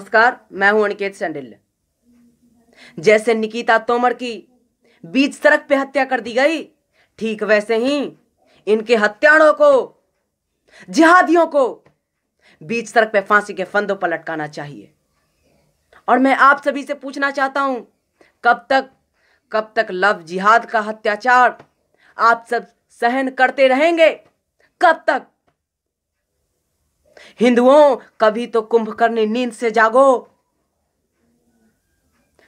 नमस्कार मैं हूं अनिकेत सैंडिल जैसे निकिता तोमर की बीच सड़क पे हत्या कर दी गई ठीक वैसे ही इनके हत्यारों को जिहादियों को बीच सड़क पे फांसी के फंदों पर लटकाना चाहिए और मैं आप सभी से पूछना चाहता हूं कब तक कब तक लव जिहाद का हत्याचार आप सब सहन करते रहेंगे कब तक हिंदुओं कभी तो कुंभकर्ण नींद से जागो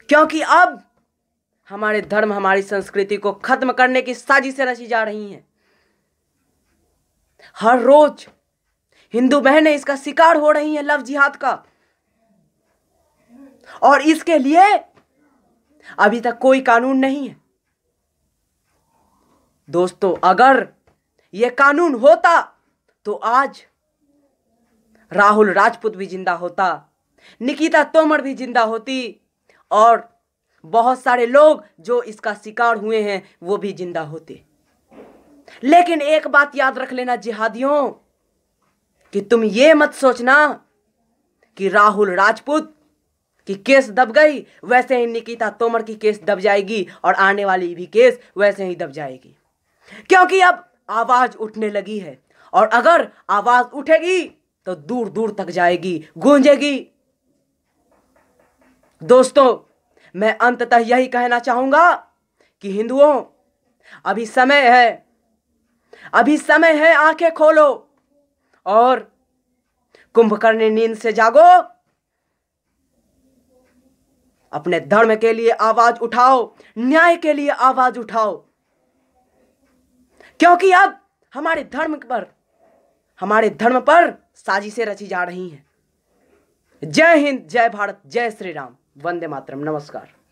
क्योंकि अब हमारे धर्म हमारी संस्कृति को खत्म करने की साजिशें रची जा रही हैं हर रोज हिंदू बहनें इसका शिकार हो रही हैं लव जिहाद का और इसके लिए अभी तक कोई कानून नहीं है दोस्तों अगर यह कानून होता तो आज राहुल राजपूत भी जिंदा होता निकिता तोमर भी जिंदा होती और बहुत सारे लोग जो इसका शिकार हुए हैं वो भी जिंदा होते लेकिन एक बात याद रख लेना जिहादियों कि तुम ये मत सोचना कि राहुल राजपूत की केस दब गई वैसे ही निकिता तोमर की केस दब जाएगी और आने वाली भी केस वैसे ही दब जाएगी क्योंकि अब आवाज उठने लगी है और अगर आवाज उठेगी तो दूर दूर तक जाएगी गूंजेगी दोस्तों मैं अंततः यही कहना चाहूंगा कि हिंदुओं अभी समय है अभी समय है आंखें खोलो और कुंभकर्ण नींद से जागो अपने धर्म के लिए आवाज उठाओ न्याय के लिए आवाज उठाओ क्योंकि अब हमारे धर्म पर हमारे धर्म पर साजिशें रची जा रही हैं जय हिंद जय भारत जय श्री राम वंदे मातरम नमस्कार